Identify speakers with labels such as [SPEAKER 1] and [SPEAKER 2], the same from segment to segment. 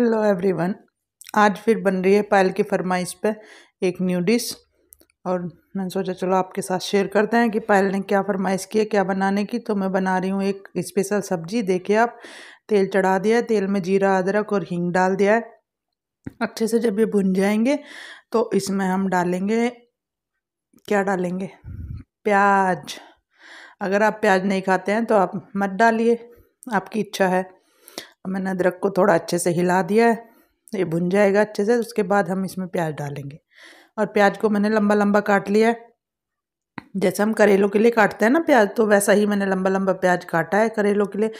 [SPEAKER 1] hello everyone आज फिर बन रही है पायल की फरमाइश पे एक न्यू डिश और मैंने सोचा चलो आपके साथ शेयर करते हैं कि पायल ने क्या फरमाइश की है क्या बनाने की तो मैं बना रही हूँ एक स्पेशल सब्जी देखिए आप तेल चढ़ा दिया है तेल में जीरा अदरक और हींग डाल दिया है अच्छे से जब ये भुन जाएंगे तो इसमें हम डालेंगे क्या डालेंगे प्याज अगर आप प्याज नहीं खाते हैं तो आप मत डालिए आपकी इच्छा है तो मैंने अदरक को थोड़ा अच्छे से हिला दिया है ये भुन जाएगा अच्छे से उसके बाद हम इसमें प्याज डालेंगे और प्याज को मैंने लंबा लंबा काट लिया है जैसे हम करेलों के लिए काटते हैं ना प्याज तो वैसा ही मैंने लंबा लंबा प्याज काटा है करेलों के लिए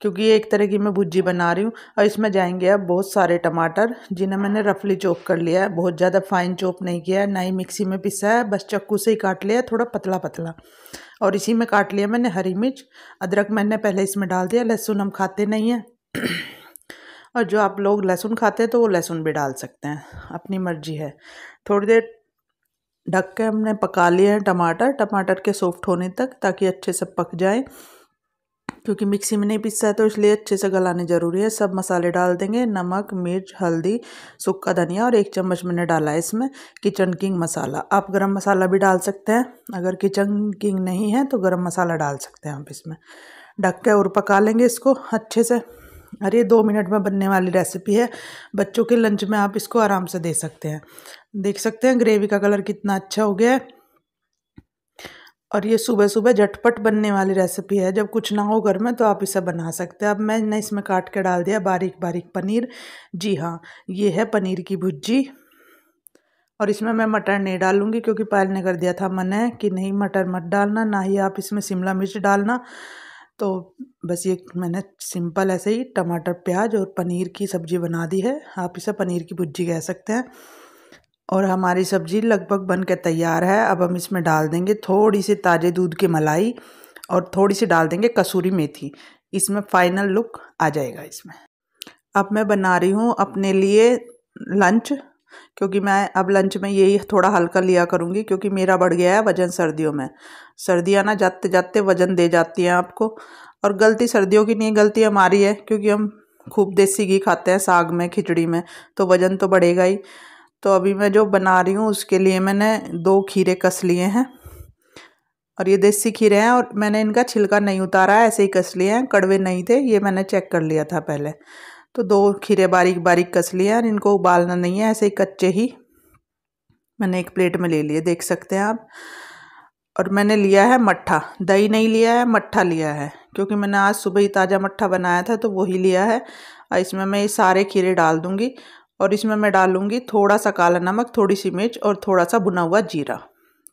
[SPEAKER 1] क्योंकि ये एक तरह की मैं भुजी बना रही हूँ और इसमें जाएंगे अब बहुत सारे टमाटर जिन्हें मैंने रफली चॉप कर लिया है बहुत ज़्यादा फाइन चॉप नहीं किया है ना ही मिक्सी में पिसा है बस चक्कू से ही काट लिया थोड़ा पतला पतला और इसी में काट लिया मैंने हरी मिर्च अदरक मैंने पहले इसमें डाल दिया लहसुन हम खाते नहीं हैं और जो आप लोग लहसुन खाते हैं तो वो लहसुन भी डाल सकते हैं अपनी मर्जी है थोड़ी देर ढक के हमने पका लिए हैं टमाटर टमाटर के सॉफ्ट होने तक ताकि अच्छे से पक जाए क्योंकि मिक्सी में नहीं पिसता है तो इसलिए अच्छे से गलाने ज़रूरी है सब मसाले डाल देंगे नमक मिर्च हल्दी सूखा धनिया और एक चम्मच मैंने डाला है इसमें किचन किंग मसाला आप गरम मसाला भी डाल सकते हैं अगर किचन किंग नहीं है तो गरम मसाला डाल सकते हैं आप इसमें ढक के और पका लेंगे इसको अच्छे से और ये दो मिनट में बनने वाली रेसिपी है बच्चों के लंच में आप इसको आराम से दे सकते हैं देख सकते हैं ग्रेवी का कलर कितना अच्छा हो गया है और ये सुबह सुबह झटपट बनने वाली रेसिपी है जब कुछ ना हो घर में तो आप इसे बना सकते हैं अब मैंने इसमें काट के डाल दिया बारीक बारीक पनीर जी हाँ ये है पनीर की भुजी और इसमें मैं मटर नहीं डालूंगी क्योंकि पायल ने कर दिया था मन है कि नहीं मटर मत डालना ना ही आप इसमें शिमला मिर्च डालना तो बस ये मैंने सिंपल ऐसे ही टमाटर प्याज और पनीर की सब्ज़ी बना दी है आप इसे पनीर की भुजी कह सकते हैं और हमारी सब्ज़ी लगभग बन के तैयार है अब हम इसमें डाल देंगे थोड़ी सी ताज़े दूध की मलाई और थोड़ी सी डाल देंगे कसूरी मेथी इसमें फ़ाइनल लुक आ जाएगा इसमें अब मैं बना रही हूँ अपने लिए लंच क्योंकि मैं अब लंच में यही थोड़ा हल्का लिया करूँगी क्योंकि मेरा बढ़ गया है वज़न सर्दियों में सर्दियाँ ना जाते जाते वज़न दे जाती हैं आपको और गलती सर्दियों की नहीं गलती हमारी है क्योंकि हम खूब देसी घी खाते हैं साग में खिचड़ी में तो वज़न तो बढ़ेगा ही तो अभी मैं जो बना रही हूँ उसके लिए मैंने दो खीरे कस लिए हैं और ये देसी खीरे हैं और मैंने इनका छिलका नहीं उतारा है ऐसे ही कस लिए हैं कड़वे नहीं थे ये मैंने चेक कर लिया था पहले तो दो खीरे बारीक बारीक कस लिए और इनको उबालना नहीं है ऐसे ही कच्चे ही मैंने एक प्लेट में ले लिए देख सकते हैं आप और मैंने लिया है मट्ठा दही नहीं लिया है मट्ठा लिया है क्योंकि मैंने आज सुबह ही ताज़ा मट्ठा बनाया था तो वही लिया है और इसमें मैं ये सारे खीरे डाल दूँगी और इसमें मैं डालूँगी थोड़ा सा काला नमक थोड़ी सी मिर्च और थोड़ा सा भुना हुआ जीरा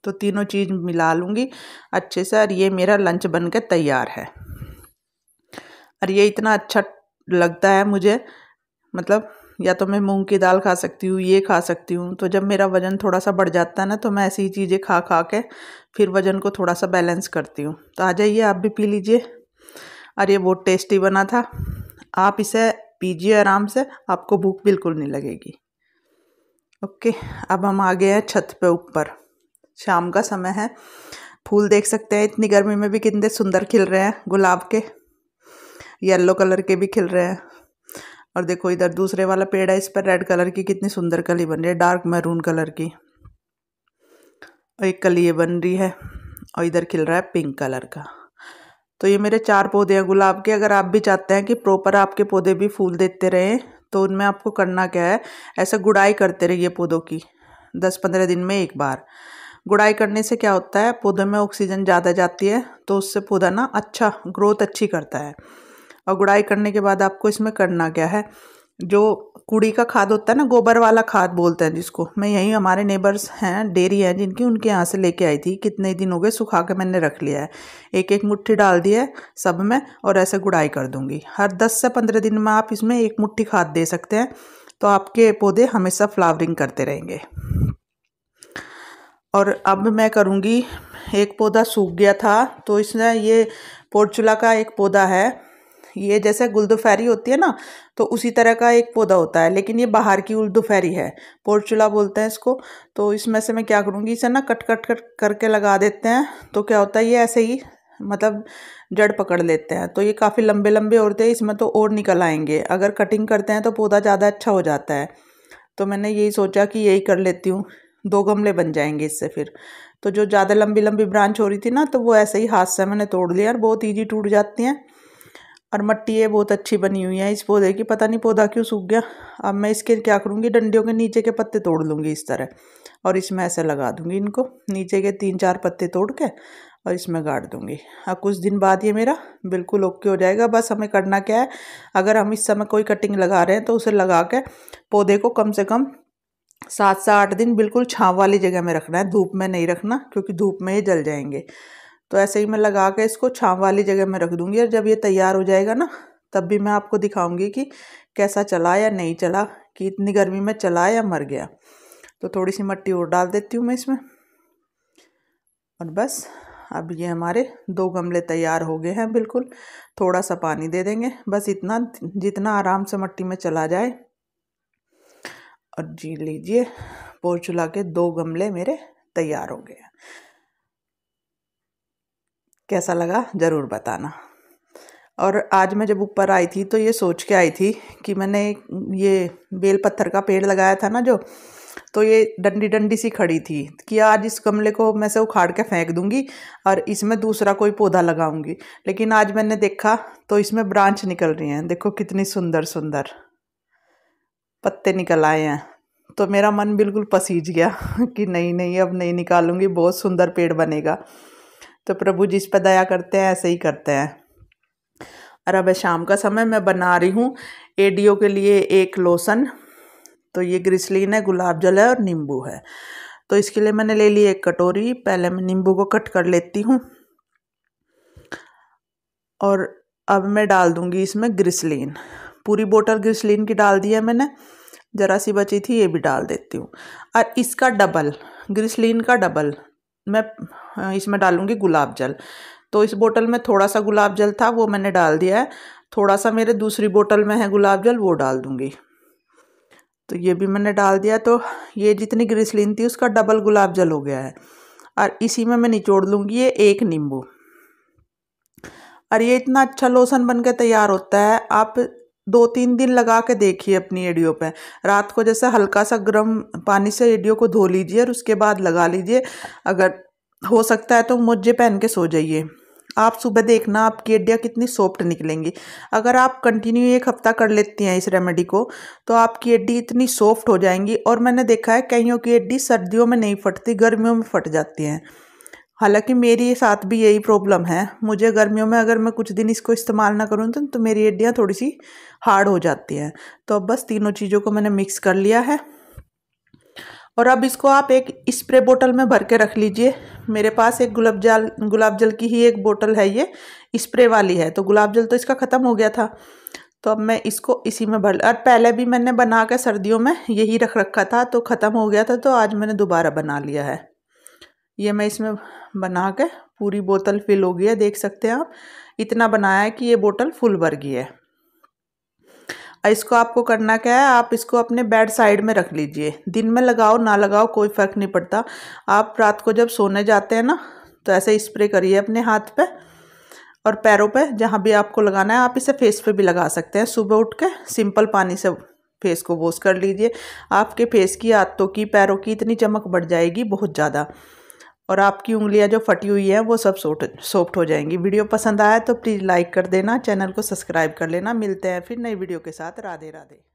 [SPEAKER 1] तो तीनों चीज़ मिला लूँगी अच्छे से और ये मेरा लंच बन तैयार है और ये इतना अच्छा लगता है मुझे मतलब या तो मैं मूंग की दाल खा सकती हूँ ये खा सकती हूँ तो जब मेरा वज़न थोड़ा सा बढ़ जाता है ना तो मैं ऐसी ही चीज़ें खा खा के फिर वज़न को थोड़ा सा बैलेंस करती हूँ तो आ जाइए आप भी पी लीजिए और ये बहुत टेस्टी बना था आप इसे पीजिए आराम से आपको भूख बिल्कुल नहीं लगेगी ओके अब हम आ गए हैं छत पे ऊपर शाम का समय है फूल देख सकते हैं इतनी गर्मी में भी कितने सुंदर खिल रहे हैं गुलाब के येलो कलर के भी खिल रहे हैं और देखो इधर दूसरे वाला पेड़ है इस पर रेड कलर की कितनी सुंदर कली बन रही है डार्क मैरून कलर की और एक कली ये बन रही है और इधर खिल रहा है पिंक कलर का तो ये मेरे चार पौधे हैं गुलाब के अगर आप भी चाहते हैं कि प्रॉपर आपके पौधे भी फूल देते रहें तो उनमें आपको करना क्या है ऐसा गुड़ाई करते रहिए पौधों की दस पंद्रह दिन में एक बार गुड़ाई करने से क्या होता है पौधों में ऑक्सीजन ज़्यादा जाती है तो उससे पौधा ना अच्छा ग्रोथ अच्छी करता है और गुड़ाई करने के बाद आपको इसमें करना क्या है जो कूड़ी का खाद होता है ना गोबर वाला खाद बोलते हैं जिसको मैं यहीं हमारे नेबर्स हैं डेरी हैं जिनकी उनके यहाँ से लेके आई थी कितने दिन हो गए सुखा के मैंने रख लिया है एक एक मुट्ठी डाल दी है सब में और ऐसे गुड़ाई कर दूंगी हर 10 से 15 दिन में आप इसमें एक मुट्ठी खाद दे सकते हैं तो आपके पौधे हमेशा फ्लावरिंग करते रहेंगे और अब मैं करूँगी एक पौधा सूख गया था तो इसमें ये पोर्चुला का एक पौधा है ये जैसे गुलदुफेरी होती है ना तो उसी तरह का एक पौधा होता है लेकिन ये बाहर की गुलदुफेरी है पोर्चुला बोलते हैं इसको तो इसमें से मैं क्या करूँगी इसे ना कट कट कट करके लगा देते हैं तो क्या होता है ये ऐसे ही मतलब जड़ पकड़ लेते हैं तो ये काफ़ी लंबे लंबे होते हैं इसमें तो और निकल आएंगे अगर कटिंग करते हैं तो पौधा ज़्यादा अच्छा हो जाता है तो मैंने यही सोचा कि यही कर लेती हूँ दो गमले बन जाएंगे इससे फिर तो जो ज़्यादा लंबी लंबी ब्रांच हो रही थी ना तो वो ऐसे ही हाथ से मैंने तोड़ लिया और बहुत ईजी टूट जाती हैं और मट्टी है बहुत अच्छी बनी हुई है इस पौधे की पता नहीं पौधा क्यों सूख गया अब मैं इसके क्या करूँगी डंडियों के नीचे के पत्ते तोड़ लूँगी इस तरह और इसमें ऐसे लगा दूँगी इनको नीचे के तीन चार पत्ते तोड़ के और इसमें गाड़ दूँगी अब कुछ दिन बाद ये मेरा बिल्कुल ओके हो जाएगा बस हमें करना क्या है अगर हम इस समय कोई कटिंग लगा रहे हैं तो उसे लगा के पौधे को कम से कम सात से आठ दिन बिल्कुल छाँव वाली जगह में रखना है धूप में नहीं रखना क्योंकि धूप में ये जल जाएंगे तो ऐसे ही मैं लगा के इसको छाँव वाली जगह में रख दूँगी और जब ये तैयार हो जाएगा ना तब भी मैं आपको दिखाऊँगी कि कैसा चला या नहीं चला कि इतनी गर्मी में चला या मर गया तो थोड़ी सी मट्टी और डाल देती हूँ मैं इसमें और बस अब ये हमारे दो गमले तैयार हो गए हैं बिल्कुल थोड़ा सा पानी दे देंगे बस इतना जितना आराम से मट्टी में चला जाए और जी लीजिए पोर के दो गमले मेरे तैयार हो गए हैं कैसा लगा ज़रूर बताना और आज मैं जब ऊपर आई थी तो ये सोच के आई थी कि मैंने ये बेल पत्थर का पेड़ लगाया था ना जो तो ये डंडी डंडी सी खड़ी थी कि आज इस गमले को मैं से उखाड़ के फेंक दूंगी और इसमें दूसरा कोई पौधा लगाऊंगी लेकिन आज मैंने देखा तो इसमें ब्रांच निकल रही हैं देखो कितनी सुंदर सुंदर पत्ते निकल आए हैं तो मेरा मन बिल्कुल पसीज गया कि नहीं नहीं अब नहीं निकालूंगी बहुत सुंदर पेड़ बनेगा तो प्रभु जिस पर दया करते हैं ऐसे ही करते हैं और अब शाम का समय मैं बना रही हूँ एडियो के लिए एक लोसन तो ये ग्रिसलिन है गुलाब जल है और नींबू है तो इसके लिए मैंने ले ली एक कटोरी पहले मैं नींबू को कट कर लेती हूँ और अब मैं डाल दूँगी इसमें ग्रिसलिन पूरी बोतल ग्रिसलिन की डाल दी है मैंने ज़रा सी बची थी ये भी डाल देती हूँ और इसका डबल ग्रिसलिन का डबल मैं इसमें डालूंगी गुलाब जल तो इस बोतल में थोड़ा सा गुलाब जल था वो मैंने डाल दिया है थोड़ा सा मेरे दूसरी बोतल में है गुलाब जल वो डाल दूंगी तो ये भी मैंने डाल दिया तो ये जितनी ग्रिसलिन थी उसका डबल गुलाब जल हो गया है और इसी में मैं निचोड़ लूँगी ये एक नींबू और ये इतना अच्छा लोशन बन के तैयार होता है आप दो तीन दिन लगा के देखिए अपनी एडियो पे रात को जैसे हल्का सा गर्म पानी से एडियो को धो लीजिए और उसके बाद लगा लीजिए अगर हो सकता है तो मुझे पहन के सो जाइए आप सुबह देखना आपकी एडिया कितनी सॉफ्ट निकलेंगी अगर आप कंटिन्यू एक हफ्ता कर लेती हैं इस रेमेडी को तो आपकी एड्डी इतनी सॉफ्ट हो जाएंगी और मैंने देखा है कईयों की एड्डी सर्दियों में नहीं फटती गर्मियों में फट जाती हैं हालांकि मेरी साथ भी यही प्रॉब्लम है मुझे गर्मियों में अगर मैं कुछ दिन इसको इस्तेमाल ना करूँ तो, तो मेरी हड्डियाँ थोड़ी सी हार्ड हो जाती हैं तो अब बस तीनों चीज़ों को मैंने मिक्स कर लिया है और अब इसको आप एक स्प्रे बोतल में भर के रख लीजिए मेरे पास एक गुलाब जल गुलाब जल की ही एक बोतल है ये स्प्रे वाली है तो गुलाब जल तो इसका ख़त्म हो गया था तो अब मैं इसको इसी में भर और पहले भी मैंने बना के सर्दियों में यही रख रखा था तो ख़त्म हो गया था तो आज मैंने दोबारा बना लिया है ये मैं इसमें बना के पूरी बोतल फिल हो गई है देख सकते हैं आप इतना बनाया है कि ये बोतल फुल भर गई है इसको आपको करना क्या है आप इसको अपने बेड साइड में रख लीजिए दिन में लगाओ ना लगाओ कोई फ़र्क नहीं पड़ता आप रात को जब सोने जाते हैं ना तो ऐसे स्प्रे करिए अपने हाथ पे और पैरों पे जहाँ भी आपको लगाना है आप इसे फेस पे भी लगा सकते हैं सुबह उठ के सिंपल पानी से फेस को वॉश कर लीजिए आपके फेस की हाथों की पैरों की इतनी चमक बढ़ जाएगी बहुत ज़्यादा और आपकी उंगलियां जो फटी हुई हैं वो सब सोफ्ट सॉफ्ट हो जाएंगी वीडियो पसंद आया तो प्लीज़ लाइक कर देना चैनल को सब्सक्राइब कर लेना मिलते हैं फिर नई वीडियो के साथ राधे राधे